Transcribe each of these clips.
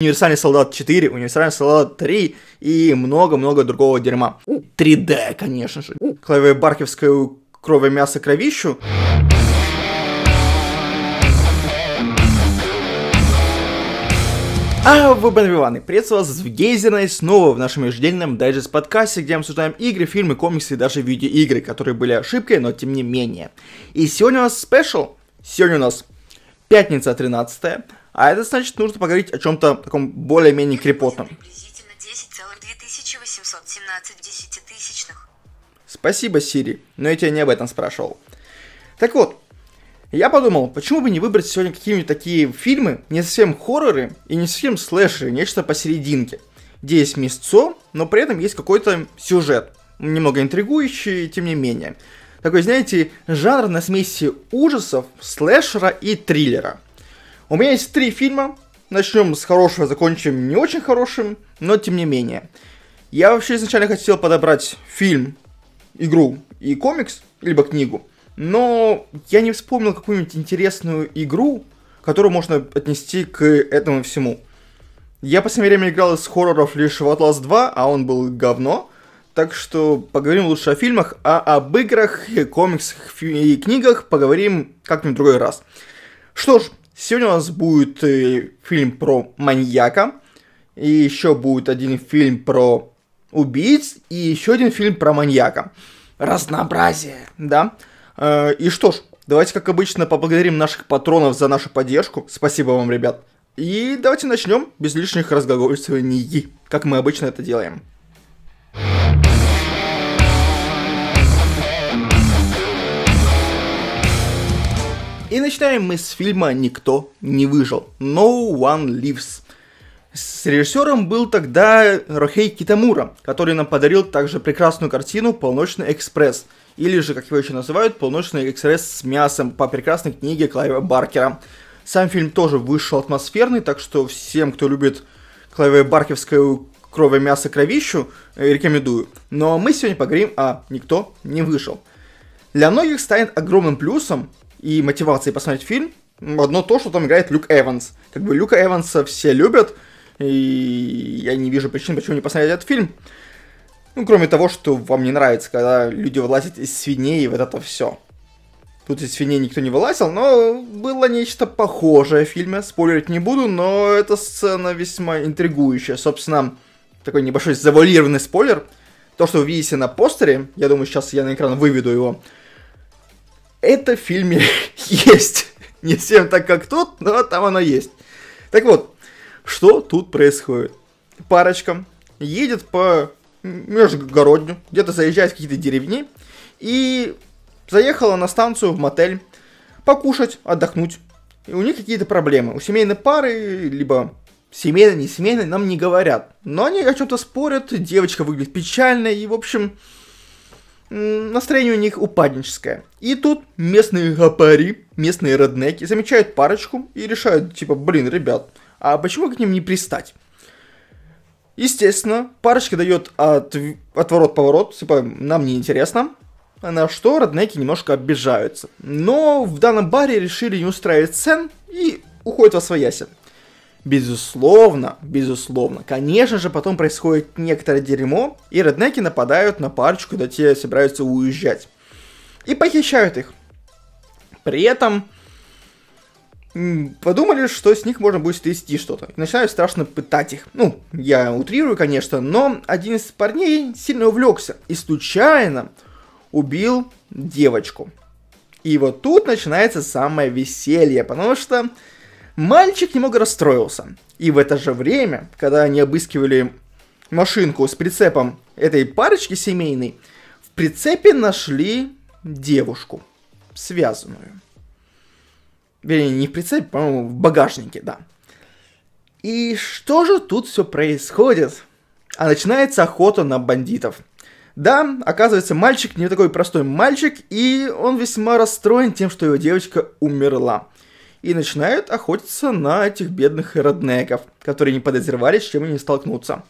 Универсальный солдат 4, Универсальный солдат 3 и много-много другого дерьма. 3D, конечно же. Клаве Бархевскую кровь мясо кровищу. А вы, Бенвиваны, приветствую вас в Гейзерной снова в нашем ежедневном дайджест-подкасте, где мы обсуждаем игры, фильмы, комиксы и даже видеоигры, которые были ошибкой, но тем не менее. И сегодня у нас спешл. Сегодня у нас пятница 13 а это значит, нужно поговорить о чем-то таком более-менее крепотном. Приблизительно 10,2817 десятитысячных. Спасибо, Сири, но я тебя не об этом спрашивал. Так вот, я подумал, почему бы не выбрать сегодня какие-нибудь такие фильмы, не совсем хорроры и не совсем слэшеры, нечто посерединке, где есть мясцо, но при этом есть какой-то сюжет, немного интригующий, тем не менее. Такой, знаете, жанр на смеси ужасов, слэшера и триллера – у меня есть три фильма. Начнем с хорошего, закончим не очень хорошим, но тем не менее. Я вообще изначально хотел подобрать фильм, игру и комикс, либо книгу. Но я не вспомнил какую-нибудь интересную игру, которую можно отнести к этому всему. Я в последнее время играл из хорроров лишь в Atlas 2, а он был говно. Так что поговорим лучше о фильмах, а об играх, комиксах и книгах поговорим как-нибудь в другой раз. Что ж, Сегодня у нас будет э, фильм про маньяка, и еще будет один фильм про убийц, и еще один фильм про маньяка. Разнообразие, да? Э, и что ж, давайте, как обычно, поблагодарим наших патронов за нашу поддержку. Спасибо вам, ребят. И давайте начнем без лишних разговоров разглагольствований, как мы обычно это делаем. И начинаем мы с фильма «Никто не выжил» No One Lives. С режиссером был тогда Рохей Китамура, который нам подарил также прекрасную картину «Полночный экспресс», или же, как его еще называют, «Полночный экспресс с мясом» по прекрасной книге Клайва Баркера. Сам фильм тоже вышел атмосферный, так что всем, кто любит Клайва Баркевскую кровь, мясо, кровищу, э, рекомендую. Но мы сегодня поговорим о «Никто не вышел». Для многих станет огромным плюсом, и мотивации посмотреть фильм, одно то, что там играет Люк Эванс. Как бы Люка Эванса все любят, и я не вижу причин, почему не посмотреть этот фильм. Ну, кроме того, что вам не нравится, когда люди вылазят из свиней и вот это все. Тут из свиней никто не вылазил, но было нечто похожее в фильме. Спойлерить не буду, но эта сцена весьма интригующая. Собственно, такой небольшой завуалированный спойлер. То, что вы видите на постере, я думаю, сейчас я на экран выведу его, это в фильме есть. Не всем так, как тут, но там оно есть. Так вот, что тут происходит? Парочка едет по межгородню, где-то заезжает в какие-то деревни, и заехала на станцию в мотель покушать, отдохнуть. И у них какие-то проблемы. У семейной пары, либо семейной, не семейной, нам не говорят. Но они о чем-то спорят, девочка выглядит печально, и, в общем, настроение у них упадническое. И тут местные гапари, местные роднеки замечают парочку и решают, типа, блин, ребят, а почему к ним не пристать? Естественно, парочка дает от, отворот-поворот, типа, нам не интересно. На что роднеки немножко обижаются. Но в данном баре решили не устраивать сцен и уходят во свояси. Безусловно, безусловно. Конечно же, потом происходит некоторое дерьмо, и реднеки нападают на парочку, когда те собираются уезжать. И похищают их. При этом подумали, что с них можно будет стрясти что-то. И начинают страшно пытать их. Ну, я утрирую, конечно, но один из парней сильно увлекся и случайно убил девочку. И вот тут начинается самое веселье, потому что Мальчик немного расстроился. И в это же время, когда они обыскивали машинку с прицепом этой парочки семейной, в прицепе нашли девушку, связанную. Вернее, не в прицепе, по-моему, в багажнике, да. И что же тут все происходит? А начинается охота на бандитов. Да, оказывается, мальчик не такой простой мальчик, и он весьма расстроен тем, что его девочка умерла и начинают охотиться на этих бедных роднеков, которые не подозревали, с чем они столкнутся.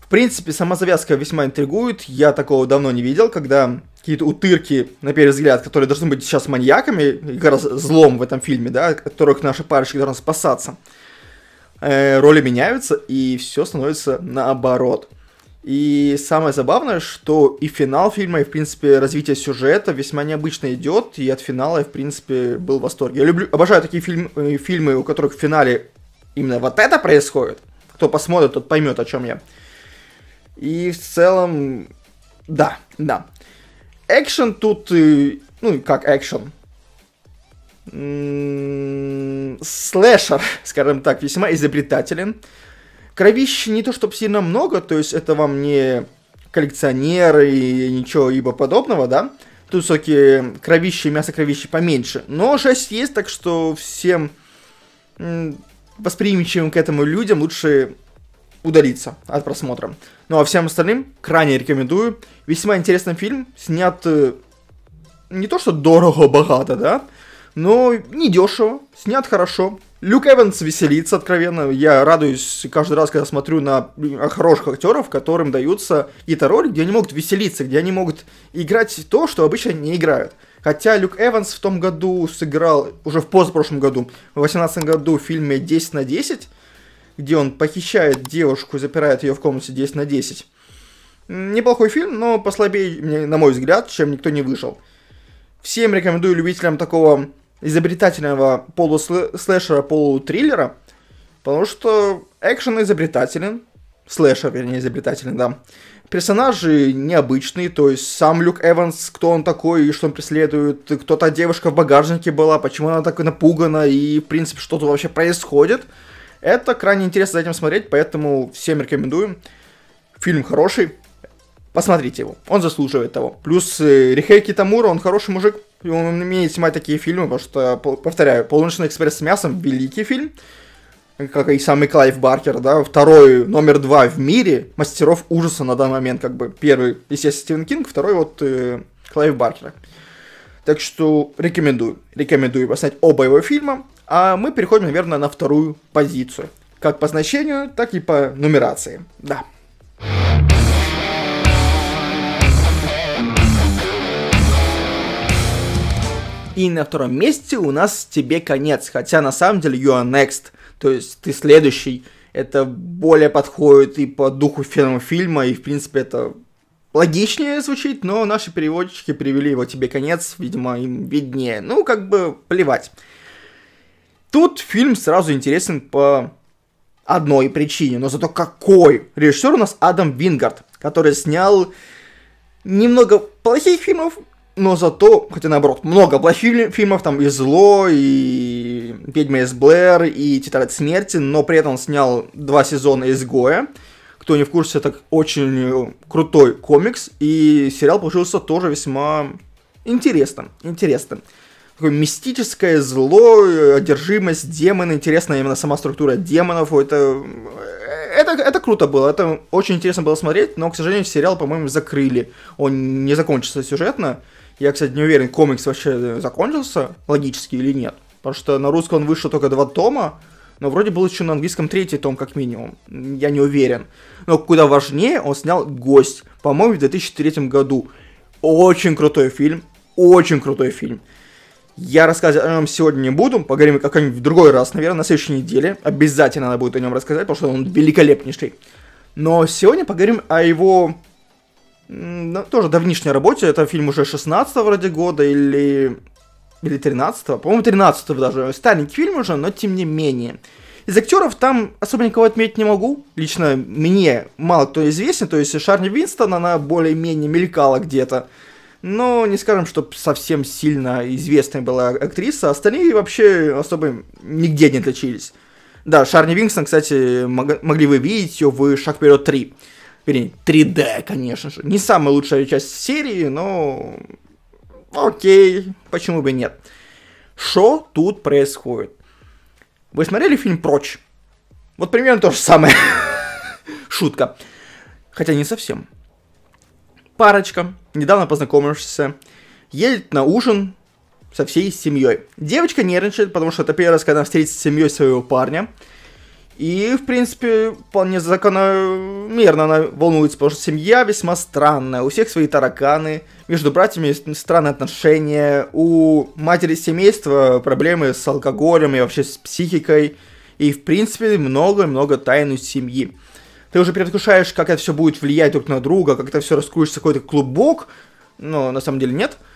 В принципе, сама завязка весьма интригует, я такого давно не видел, когда какие-то утырки, на первый взгляд, которые должны быть сейчас маньяками, как злом в этом фильме, да, от которых наши парочка должна спасаться, э, роли меняются, и все становится наоборот. И самое забавное, что и финал фильма, и, в принципе, развитие сюжета весьма необычно идет, и от финала я, в принципе, был в восторге. Я люблю, обожаю такие фильм, э, фильмы, у которых в финале именно вот это происходит. Кто посмотрит, тот поймет, о чем я. И в целом, да, да. Экшен тут, э, ну, как экшен, м-м, слэшер, скажем так, весьма изобретателен. Кровища не то чтобы сильно много, то есть это вам не коллекционеры и ничего ибо подобного, да? Тут все-таки кровища и мясо кровищи поменьше. Но 6 есть, так что всем восприимчивым к этому людям лучше удалиться от просмотра. Ну а всем остальным крайне рекомендую. Весьма интересный фильм, снят э, не то что дорого-богато, да, но не дешево, снят хорошо, Люк Эванс веселится откровенно. Я радуюсь каждый раз, когда смотрю на хороших актеров, которым даются какие-то роли, где они могут веселиться, где они могут играть то, что обычно не играют. Хотя Люк Эванс в том году сыграл, уже в позапрошлом году, в 18 году в фильме 10 на 10, где он похищает девушку и запирает ее в комнате 10 на 10. Неплохой фильм, но послабее, на мой взгляд, чем никто не вышел. Всем рекомендую любителям такого изобретательного полуслэшера, полутриллера, потому что экшен изобретателен, слэшер, вернее, изобретателен, да. Персонажи необычные, то есть сам Люк Эванс, кто он такой и что он преследует, кто то девушка в багажнике была, почему она так напугана и, в принципе, что тут вообще происходит. Это крайне интересно за этим смотреть, поэтому всем рекомендую. Фильм хороший, посмотрите его, он заслуживает того. Плюс э, Рихей Тамура, он хороший мужик, и он умеет снимать такие фильмы, потому что, повторяю, «Полуночный экспресс с мясом» — великий фильм, как и самый Клайв Баркер, да, второй, номер два в мире, мастеров ужаса на данный момент, как бы, первый, естественно, Стивен Кинг, второй вот э, Клайв Баркера. Так что рекомендую, рекомендую посмотреть оба его фильма, а мы переходим, наверное, на вторую позицию, как по значению, так и по нумерации, да. И на втором месте у нас «Тебе конец», хотя на самом деле «You are next», то есть «Ты следующий». Это более подходит и по духу фильма, фильма и в принципе это логичнее звучит, но наши переводчики привели его «Тебе конец», видимо, им виднее. Ну, как бы плевать. Тут фильм сразу интересен по одной причине, но зато какой! Режиссер у нас Адам Вингард, который снял немного плохих фильмов но зато, хотя наоборот, много плохих фильмов, там и «Зло», и «Ведьма из Блэр», и «Тетрадь смерти», но при этом снял два сезона «Изгоя». Кто не в курсе, это очень крутой комикс, и сериал получился тоже весьма интересным. Интересным. Такое мистическое зло, одержимость, демоны, интересная именно сама структура демонов, это... Это, это круто было, это очень интересно было смотреть, но, к сожалению, сериал, по-моему, закрыли. Он не закончится сюжетно, я, кстати, не уверен, комикс вообще э, закончился логически или нет. Потому что на русском он вышел только два тома, но вроде был еще на английском третий том, как минимум. Я не уверен. Но куда важнее, он снял «Гость», по-моему, в 2003 году. Очень крутой фильм, очень крутой фильм. Я рассказывать о нем сегодня не буду, поговорим как-нибудь в другой раз, наверное, на следующей неделе. Обязательно надо будет о нем рассказать, потому что он великолепнейший. Но сегодня поговорим о его тоже давнишняя работе, это фильм уже 16 вроде года или или 13 по-моему, 13 даже, старенький фильм уже, но тем не менее. Из актеров там особо никого отметить не могу. Лично мне мало кто известен, то есть Шарни Винстон, она более-менее мелькала где-то. Но не скажем, что совсем сильно известная была актриса, остальные вообще особо нигде не отличились. Да, Шарни Винстон, кстати, мог- могли вы видеть ее в «Шаг вперед 3» вернее, 3D, конечно же. Не самая лучшая часть серии, но окей, почему бы нет. Что тут происходит? Вы смотрели фильм «Прочь»? Вот примерно то же самое. Шутка. Хотя не совсем. Парочка, недавно познакомившись, едет на ужин со всей семьей. Девочка нервничает, потому что это первый раз, когда она встретится с семьей своего парня. И, в принципе, вполне закономерно она волнуется, потому что семья весьма странная, у всех свои тараканы, между братьями есть странные отношения, у матери семейства проблемы с алкоголем и вообще с психикой, и, в принципе, много-много тайн у семьи. Ты уже предвкушаешь, как это все будет влиять друг на друга, как это все раскроется какой-то клубок, но на самом деле нет –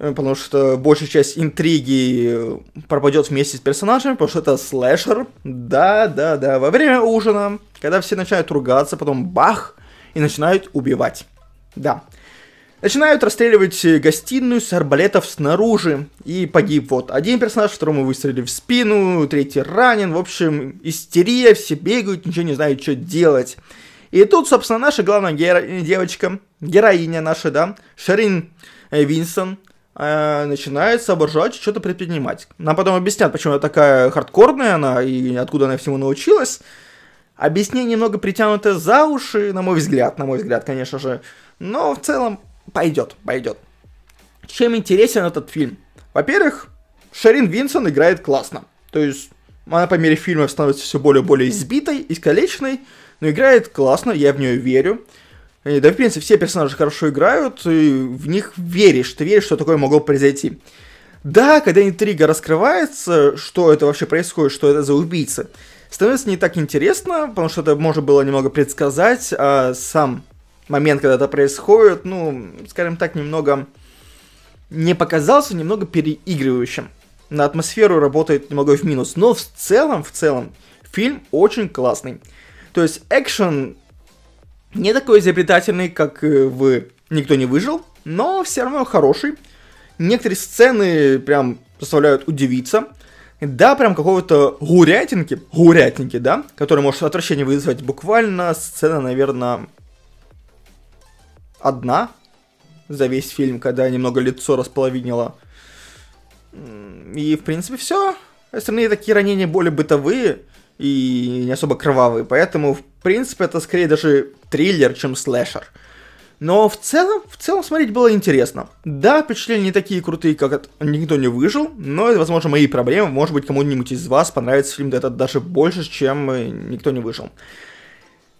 Э, потому что большая часть интриги э, пропадет вместе с персонажами, потому что это слэшер. Да, да, да. Во время ужина, когда все начинают ругаться, потом бах, и начинают убивать. Да. Начинают расстреливать э, гостиную с арбалетов снаружи. И погиб вот один персонаж, второму выстрелили в спину, третий ранен. В общем, истерия, все бегают, ничего не знают, что делать. И тут, собственно, наша главная геро... девочка, героиня наша, да, Шарин Винсон, э, начинает соображать, что-то предпринимать. Нам потом объяснят, почему она такая хардкорная она и откуда она всему научилась. Объяснение немного притянуто за уши, на мой взгляд, на мой взгляд, конечно же. Но в целом пойдет, пойдет. Чем интересен этот фильм? Во-первых, Шарин Винсон играет классно. То есть она по мере фильма становится все более более избитой, искалеченной, но играет классно, я в нее верю. Э, да, в принципе, все персонажи хорошо играют, и в них веришь, ты веришь, что такое могло произойти. Да, когда интрига раскрывается, что это вообще происходит, что это за убийца, становится не так интересно, потому что это можно было немного предсказать, а сам момент, когда это происходит, ну, скажем так, немного не показался немного переигрывающим. На атмосферу работает немного в минус, но в целом, в целом, фильм очень классный. То есть экшен не такой изобретательный, как э, в «Никто не выжил», но все равно хороший. Некоторые сцены прям заставляют удивиться. Да, прям какого-то гурятинки, гурятинки, да, который может отвращение вызвать буквально сцена, наверное, одна за весь фильм, когда немного лицо располовинило. И, в принципе, все. Остальные такие ранения более бытовые и не особо кровавые, поэтому, в принципе, это скорее даже триллер, чем слэшер. Но в целом, в целом смотреть было интересно. Да, впечатления не такие крутые, как от «Никто не выжил», но это, возможно, мои проблемы. Может быть, кому-нибудь из вас понравится фильм этот даже больше, чем э, «Никто не выжил».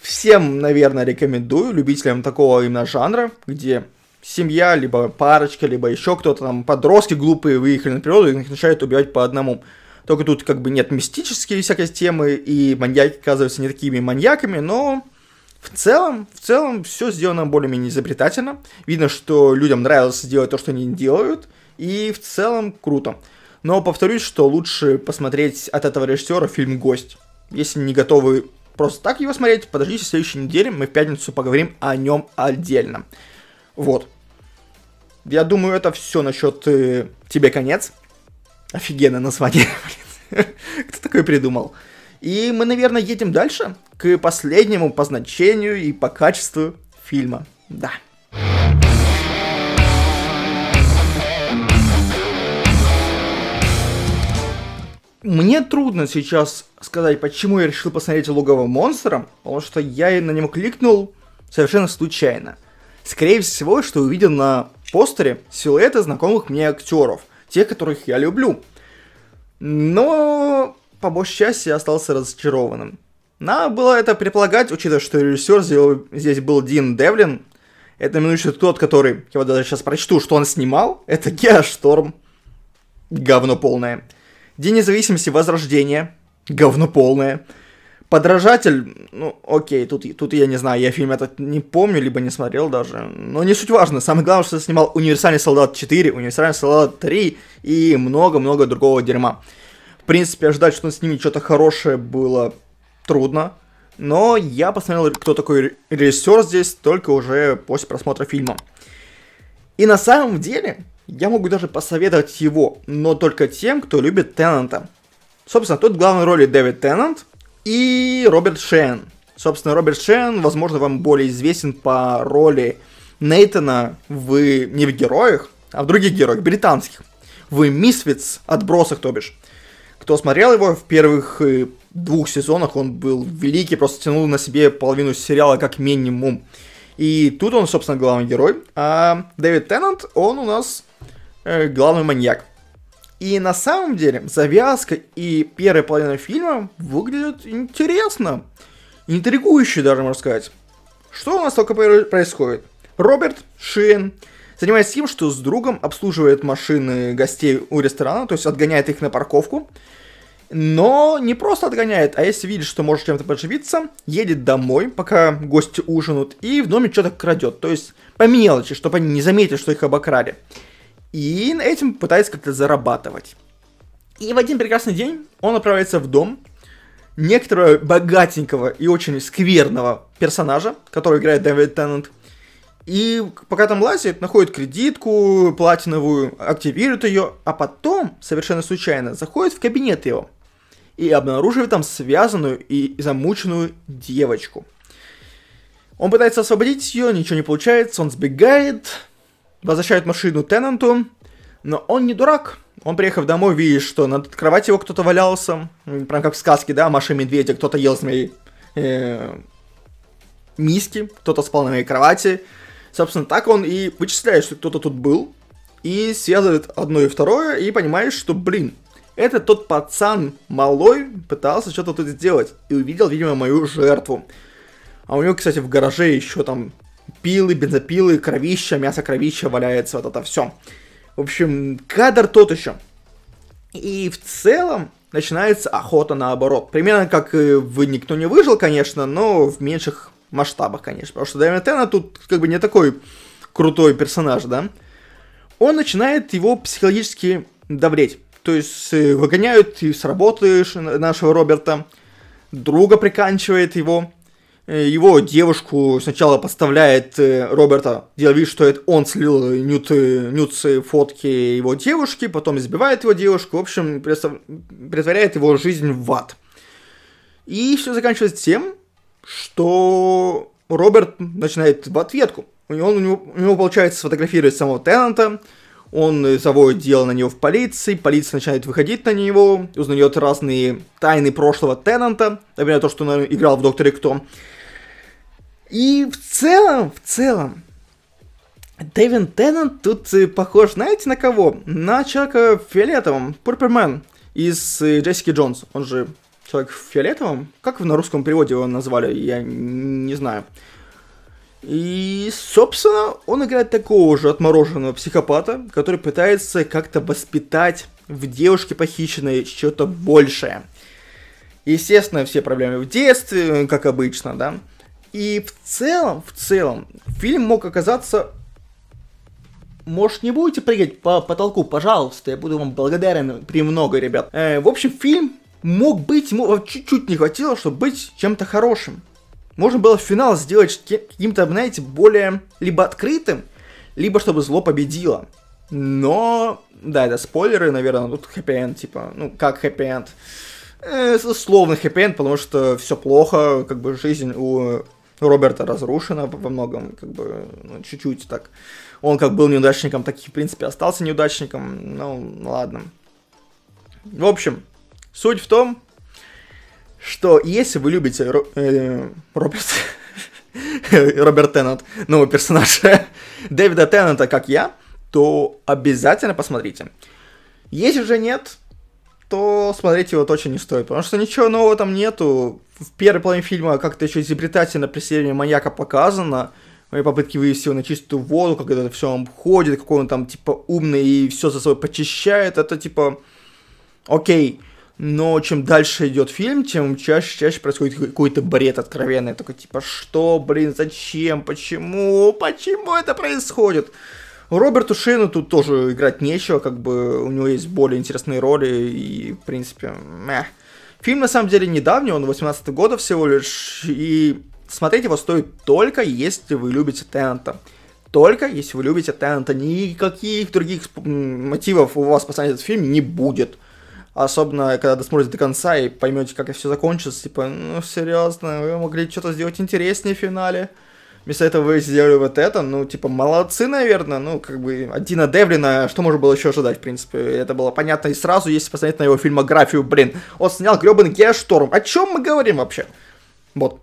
Всем, наверное, рекомендую, любителям такого именно жанра, где семья, либо парочка, либо еще кто-то там, подростки глупые выехали на природу и начинают убивать по одному. Только тут как бы нет мистические всякой темы, и маньяки оказываются не такими маньяками, но в целом, в целом все сделано более-менее изобретательно. Видно, что людям нравилось делать то, что они делают, и в целом круто. Но повторюсь, что лучше посмотреть от этого режиссера фильм «Гость». Если не готовы просто так его смотреть, подождите следующей неделе, мы в пятницу поговорим о нем отдельно. Вот. Я думаю, это все насчет э, «Тебе конец». Офигенное название. Кто такое придумал? И мы, наверное, едем дальше к последнему по значению и по качеству фильма. Да. Мне трудно сейчас сказать, почему я решил посмотреть Лугового монстра», потому что я на него кликнул совершенно случайно. Скорее всего, что увидел на постере силуэты знакомых мне актеров – те, которых я люблю. Но, по большей части, я остался разочарованным. Надо было это предполагать, учитывая, что режиссер здесь был Дин Девлин. Это, ну, еще тот, который, я вот даже сейчас прочту, что он снимал, это Геошторм. Говно полное. День независимости Возрождения. Говно полное. Подражатель, ну, окей, тут, тут я не знаю, я фильм этот не помню, либо не смотрел даже. Но не суть важно. Самое главное, что снимал «Универсальный солдат 4», «Универсальный солдат 3» и много-много другого дерьма. В принципе, ожидать, что он снимет что-то хорошее, было трудно. Но я посмотрел, кто такой режиссер здесь, только уже после просмотра фильма. И на самом деле, я могу даже посоветовать его, но только тем, кто любит Теннанта. Собственно, тут главной роли Дэвид Теннант – и Роберт Шен. Собственно, Роберт Шен, возможно, вам более известен по роли Нейтана в не в героях, а в других героях, британских. В Мисвиц, отбросах, то бишь. Кто смотрел его в первых э, двух сезонах, он был великий, просто тянул на себе половину сериала как минимум. И тут он, собственно, главный герой. А Дэвид Теннант, он у нас э, главный маньяк. И на самом деле завязка и первая половина фильма выглядят интересно. Интригующе даже, можно сказать. Что у нас только происходит? Роберт Шин занимается тем, что с другом обслуживает машины гостей у ресторана, то есть отгоняет их на парковку. Но не просто отгоняет, а если видит, что может чем-то подживиться, едет домой, пока гости ужинут, и в доме что-то крадет. То есть по мелочи, чтобы они не заметили, что их обокрали и этим пытается как-то зарабатывать. И в один прекрасный день он отправляется в дом некоторого богатенького и очень скверного персонажа, который играет Дэвид Теннант, и пока там лазит, находит кредитку платиновую, активирует ее, а потом, совершенно случайно, заходит в кабинет его и обнаруживает там связанную и замученную девочку. Он пытается освободить ее, ничего не получается, он сбегает, возвращают машину тенанту, но он не дурак. Он, приехав домой, видит, что над кроватью его кто-то валялся. Прям как в сказке, да, Маша и Медведя, кто-то ел с моей э, миски, кто-то спал на моей кровати. Собственно, так он и вычисляет, что кто-то тут был. И связывает одно и второе, и понимает, что, блин, это тот пацан малой пытался что-то тут сделать. И увидел, видимо, мою жертву. А у него, кстати, в гараже еще там пилы, бензопилы, кровища, мясо кровища валяется, вот это все. В общем, кадр тот еще. И в целом начинается охота наоборот. Примерно как и в «Никто не выжил», конечно, но в меньших масштабах, конечно. Потому что Дайвен Тенна тут как бы не такой крутой персонаж, да. Он начинает его психологически давреть. То есть э, выгоняют и с работы э, нашего Роберта, друга приканчивает его, Э, его девушку сначала подставляет э, Роберта, делая вид, что это он слил нют, э, нют фотки его девушки, потом избивает его девушку, в общем, притворяет его жизнь в ад. И все заканчивается тем, что Роберт начинает в ответку. И он, у, него, у него получается сфотографировать самого Теннанта, он заводит дело на него в полиции, полиция начинает выходить на него, узнает разные тайны прошлого Теннанта, например, то, что он играл в Докторе Кто. И в целом, в целом, Дэвин Теннант тут э, похож, знаете, на кого? На человека в фиолетовом, Пурпермен, из э, Джессики Джонс. Он же человек в фиолетовом? Как на русском переводе его назвали, я не знаю. И, собственно, он играет такого же отмороженного психопата, который пытается как-то воспитать в девушке похищенной что-то большее. Естественно, все проблемы в детстве, как обычно, да. И в целом, в целом, фильм мог оказаться... Может, не будете прыгать по потолку, пожалуйста, я буду вам благодарен премного, ребят. Э, в общем, фильм мог быть, ему чуть-чуть не хватило, чтобы быть чем-то хорошим. Можно было финал сделать каким-то, знаете, более либо открытым, либо чтобы зло победило. Но, да, это спойлеры, наверное, тут хэппи-энд, типа, ну, как хэппи-энд? Э, словно хэппи-энд, потому что все плохо, как бы жизнь у Роберта разрушена во многом, как бы, ну, чуть-чуть так. Он как был неудачником, так и, в принципе, остался неудачником, ну, ладно. В общем, суть в том, что если вы любите Ро, э, Роберт, Роберт Теннант, нового персонажа, Дэвида Теннанта, как я, то обязательно посмотрите. Если же нет, то смотреть его точно не стоит, потому что ничего нового там нету. В первой половине фильма как-то еще изобретательно преследование маньяка показано, мои попытки вывести его на чистую воду, как это все обходит, какой он там типа умный и все за собой почищает, это типа... Окей, но чем дальше идет фильм, тем чаще чаще происходит какой-то бред откровенный, такой типа, что, блин, зачем, почему, почему это происходит? Роберту Шейну тут тоже играть нечего, как бы у него есть более интересные роли, и, в принципе, мeh. Фильм, на самом деле, недавний, он 18 года всего лишь, и смотреть его стоит только, если вы любите Теннанта. Только, если вы любите Теннанта, никаких других мотивов у вас поставить этот фильм не будет. Особенно, когда досмотрите до конца и поймете, как это все закончится. Типа, ну, серьезно, вы могли что-то сделать интереснее в финале. Вместо этого вы сделали вот это, ну, типа, молодцы, наверное, ну, как бы, Дина Девлина, что можно было еще ожидать, в принципе, это было понятно и сразу, если посмотреть на его фильмографию, блин, он снял гребаный Геошторм, о чем мы говорим вообще? Вот.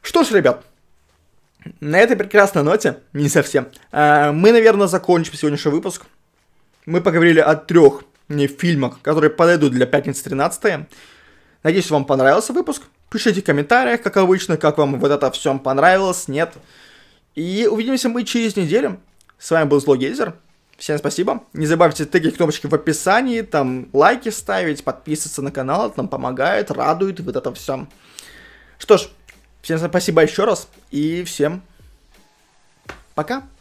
Что ж, ребят, на этой прекрасной ноте, не совсем, э, мы, наверное, закончим сегодняшний выпуск. Мы поговорили о трех не в фильмах, которые подойдут для пятницы 13. Надеюсь, вам понравился выпуск. Пишите в комментариях, как обычно, как вам вот это все понравилось, нет. И увидимся мы через неделю. С вами был Злогейзер. Всем спасибо. Не забывайте тыкать кнопочки в описании, там лайки ставить, подписываться на канал, это нам помогает, радует, вот это все. Что ж, всем спасибо еще раз и всем пока.